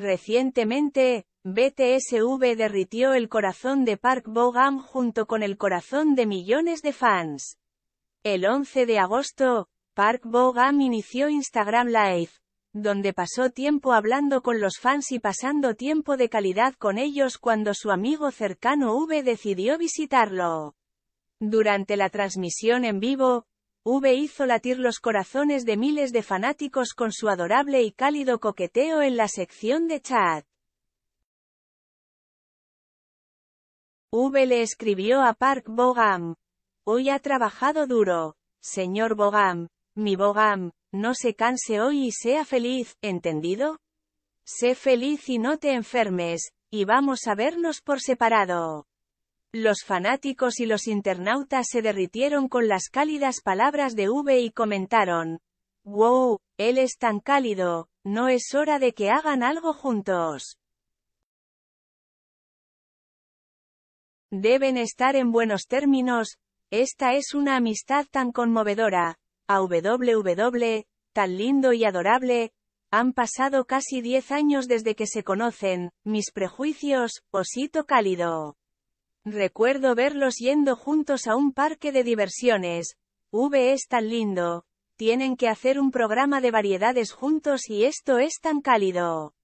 Recientemente, BTSV derritió el corazón de Park Bogam junto con el corazón de millones de fans. El 11 de agosto, Park Bogam inició Instagram Live, donde pasó tiempo hablando con los fans y pasando tiempo de calidad con ellos cuando su amigo cercano V decidió visitarlo. Durante la transmisión en vivo, V hizo latir los corazones de miles de fanáticos con su adorable y cálido coqueteo en la sección de chat. V le escribió a Park Bogam. Hoy ha trabajado duro. Señor Bogam, mi Bogam, no se canse hoy y sea feliz, ¿entendido? Sé feliz y no te enfermes, y vamos a vernos por separado. Los fanáticos y los internautas se derritieron con las cálidas palabras de V y comentaron, ¡Wow! Él es tan cálido, no es hora de que hagan algo juntos. Deben estar en buenos términos, esta es una amistad tan conmovedora. A WW, tan lindo y adorable, han pasado casi 10 años desde que se conocen, mis prejuicios, osito cálido. Recuerdo verlos yendo juntos a un parque de diversiones. V es tan lindo. Tienen que hacer un programa de variedades juntos y esto es tan cálido.